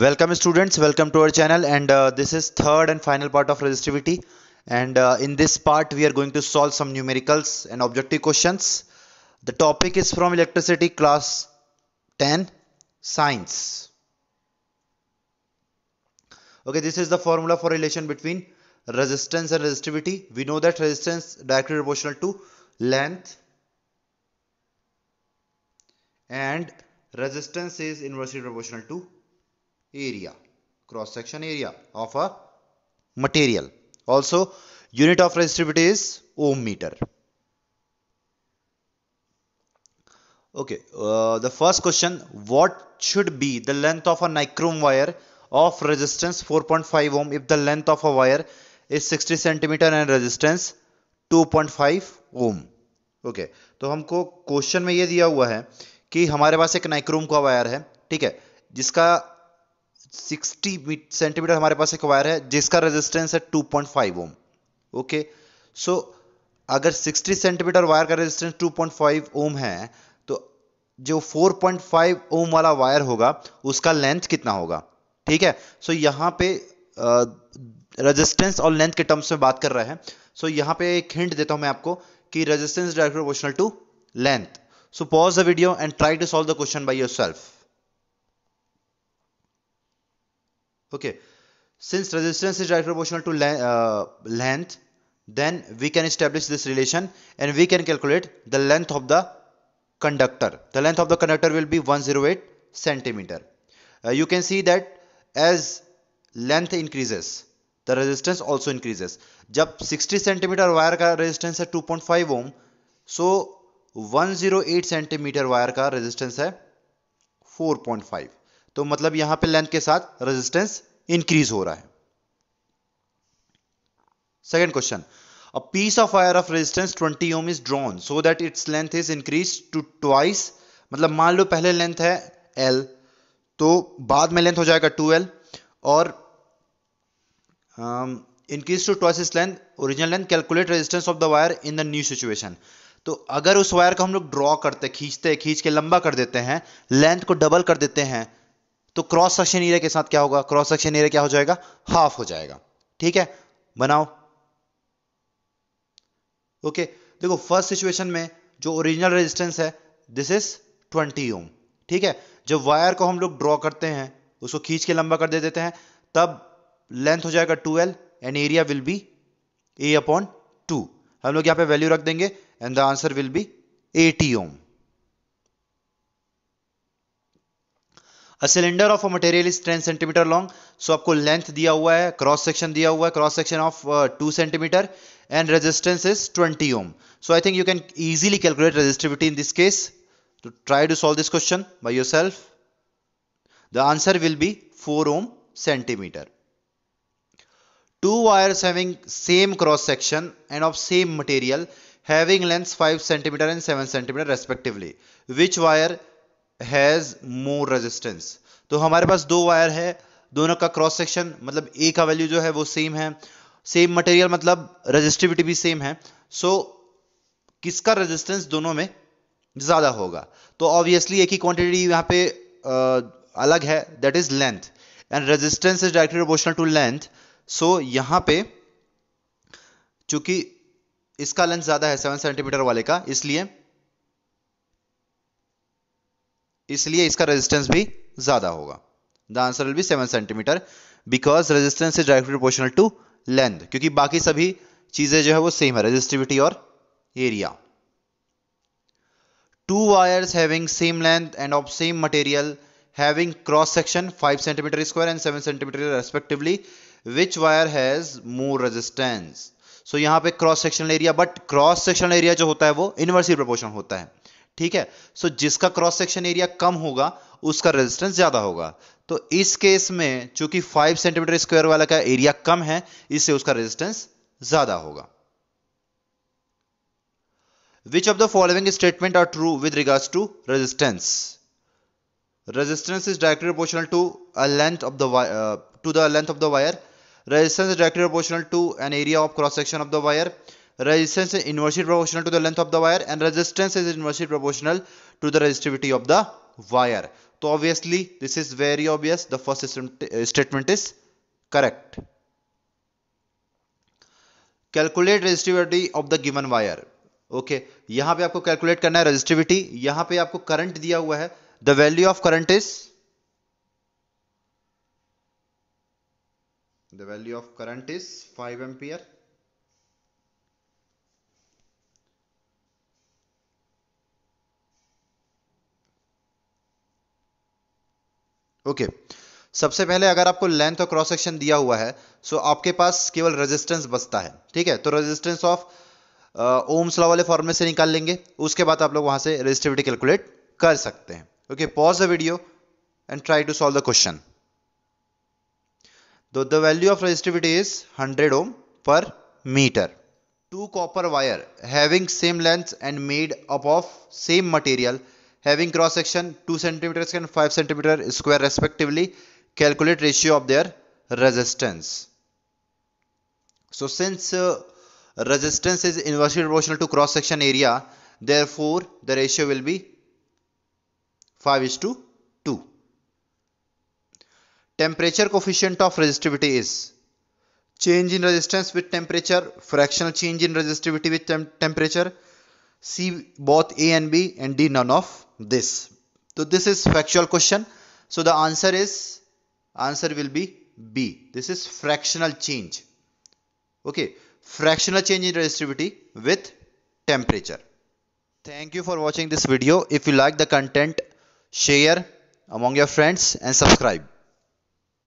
welcome students welcome to our channel and uh, this is third and final part of resistivity and uh, in this part we are going to solve some numericals and objective questions the topic is from electricity class 10 science okay this is the formula for relation between resistance and resistivity we know that resistance directly proportional to length and resistance is inversely proportional to area cross section area of a material also unit of resistivity is ohm meter okay uh, the first question what should be the length of a nichrome wire of resistance 4.5 ohm if the length of a wire is 60 centimeter and resistance 2.5 ohm okay तो हमको question में ये दिया हुआ है कि हमारे पास एक नाइक्रोम का वायर है ठीक है जिसका 60 सेंटीमीटर हमारे पास एक वायर है जिसका रेजिस्टेंस है 2.5 पॉइंट ओम ओके सो अगर 60 सेंटीमीटर वायर का रेजिस्टेंस 2.5 ओम है तो जो 4.5 ओम वाला वायर होगा उसका लेंथ कितना होगा ठीक है सो so, यहां पे रेजिस्टेंस और लेंथ के टर्म्स में बात कर रहे हैं सो so, यहां पे एक हिंट देता हूं मैं आपको कि resistance direct proportional to length so pause the video and try to solve the question by yourself okay since resistance is directly proportional to uh, length then we can establish this relation and we can calculate the length of the conductor the length of the conductor will be 108 centimeter uh, you can see that as length increases the resistance also increases जब 60 centimeter wire का resistance है 2.5 ohm, so 108 centimeter wire का resistance है 4.5 तो मतलब यहां पे length के साथ रेजिस्टेंस इंक्रीज हो रहा है second question a piece of wire of resistance 20 ohm is drawn so that its length is increase to twice मतलब मान लो पहले लेंथ है एल तो बाद में लेंथ हो जाएगा टू एल और increase to twice is length original length calculate resistance of the wire in the new situation तो अगर उस वायर को हम लोग ड्रॉ करते खींचते खींच के लंबा कर देते हैं लेंथ को डबल कर देते हैं तो क्रॉस सेक्शन एरिया के साथ क्या होगा क्रॉस सेक्शन एरिया क्या हो जाएगा हाफ हो जाएगा ठीक है बनाओ ओके देखो फर्स्ट सिचुएशन में जो ओरिजिनल रेजिस्टेंस है दिस इज 20 ओम ठीक है जब वायर को हम लोग ड्रॉ करते हैं उसको खींच के लंबा कर दे देते हैं तब लेंथ हो जाएगा 12 and area will be A upon two हम लोग यहाँ पे वैल्यू रख देंगे and the answer will be 80 ohm A cylinder of a material is 10 cm long. So आपको length दिया cross section दिया cross section of uh, 2 cm and resistance is 20 ohm. So I think you can easily calculate resistivity in this case. To try to solve this question by yourself, the answer will be 4 ohm cm. Two wires having same cross section and of same material having lengths 5 cm and 7 cm respectively. Which wire has more resistance तो हमारे पास दो wire है दोनों का cross section मतलब ए का value जो है वो सेम है सेम मटेरियल मतलब रेजिस्टिविटी भी सेम है सो so, किसका रेजिस्टेंस दोनों में ज़्यादा होगा तो ऑब्वियसली एक ही क्वांटिटी यहां पे आ, अलग है that is length and resistance is directly proportional to length so यहां पे चूंकि इसका लेंथ ज़्यादा है सेवन सेंटीमीटर वाले का इसलिए इसलिए इसका रेजिस्टेंस भी ज्यादा होगा the answer will be seven centimetre because resistance is directly proportional to length क्योंकि बाकी सभी चीजें जो है वो सेम है रेजिस्टिविटी और area two wires having same length and of same material having cross section five centimetre square and seven centimetre respectively which wire has more resistance so यहां पे cross sectional area but cross sectional area जो होता है वो inversely proportional होता है ठीक है सो so, जिसका क्रॉस सेक्शन एरिया कम होगा उसका रेजिस्टेंस ज्यादा होगा तो इस केस में चूंकि 5 सेंटीमीटर स्क्वायर वाला का एरिया कम है इससे उसका रेजिस्टेंस ज्यादा होगा which of the following statement are true with regards to resistance resistance is directly proportional to a length of the to the length of the wire resistance is directly to an area of cross section of the wire resistance is inversely proportional to the length of the wire and resistance is inversely proportional to the resistivity of the wire so obviously this is very obvious the first statement is correct calculate resistivity of the given wire okay यहां पे आपको calculate करना है resistivity यहां पे आपको current दिया हुआ है the value of current is the value of current is 5 ampere okay सबसे पहले अगर आपको लेंथ और क्रॉस सेक्शन दिया हुआ है सो आपके पास केवल रेजिस्टेंस बचता है ठीक है तो रेजिस्टेंस ऑफ ओम्स लॉ वाले फॉर्मूले से निकाल लेंगे उसके बाद आप लोग वहां से रेजिस्टिविटी कैलकुलेट कर सकते हैं okay pause the video and try to solve the question दो the value of resistivity is 100 ohm per metre two copper wire having same length and made up of same material having cross section 2 centimeters and 5 centimeter square respectively calculate ratio of their resistance so since uh, resistance is inversely proportional to cross section area therefore the ratio will be 5 is to 2 temperature coefficient of resistivity is change in resistance with temperature fractional change in resistivity with tem temperature see both a and b and d none of this so this is factual question so the answer is answer will be b this is fractional change okay fractional change in resistivity with temperature thank you for watching this video if you like the content share among your friends and subscribe